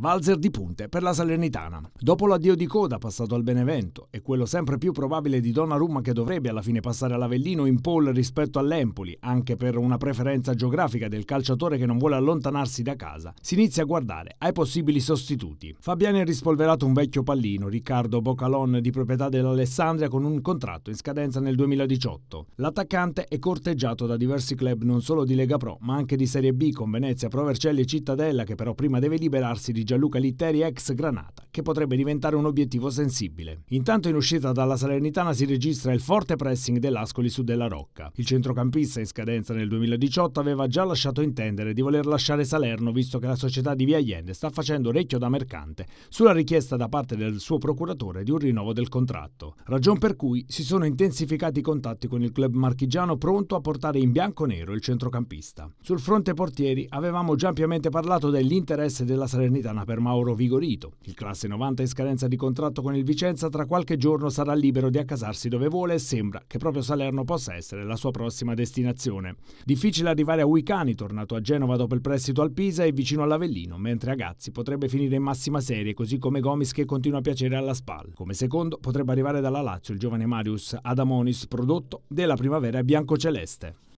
valzer di punte per la Salernitana. Dopo l'addio di coda passato al Benevento e quello sempre più probabile di Donnarumma che dovrebbe alla fine passare all'Avellino in pole rispetto all'Empoli, anche per una preferenza geografica del calciatore che non vuole allontanarsi da casa, si inizia a guardare ai possibili sostituti. Fabiani ha rispolverato un vecchio pallino, Riccardo Bocalon di proprietà dell'Alessandria con un contratto in scadenza nel 2018. L'attaccante è corteggiato da diversi club non solo di Lega Pro ma anche di Serie B con Venezia, Provercelli e Cittadella che però prima deve liberarsi di Gianluca Litteri ex Granata che potrebbe diventare un obiettivo sensibile. Intanto in uscita dalla Salernitana si registra il forte pressing dell'Ascoli su Della Rocca. Il centrocampista in scadenza nel 2018 aveva già lasciato intendere di voler lasciare Salerno visto che la società di Via Allende sta facendo orecchio da mercante sulla richiesta da parte del suo procuratore di un rinnovo del contratto. Ragion per cui si sono intensificati i contatti con il club marchigiano pronto a portare in bianco-nero il centrocampista. Sul fronte portieri avevamo già ampiamente parlato dell'interesse della Salernitana per Mauro Vigorito, il classico classe 90 in scadenza di contratto con il Vicenza tra qualche giorno sarà libero di accasarsi dove vuole e sembra che proprio Salerno possa essere la sua prossima destinazione. Difficile arrivare a Wicani, tornato a Genova dopo il prestito al Pisa e vicino all'Avellino, mentre Agazzi potrebbe finire in massima serie, così come Gomis che continua a piacere alla SPAL. Come secondo potrebbe arrivare dalla Lazio il giovane Marius Adamonis, prodotto della primavera biancoceleste.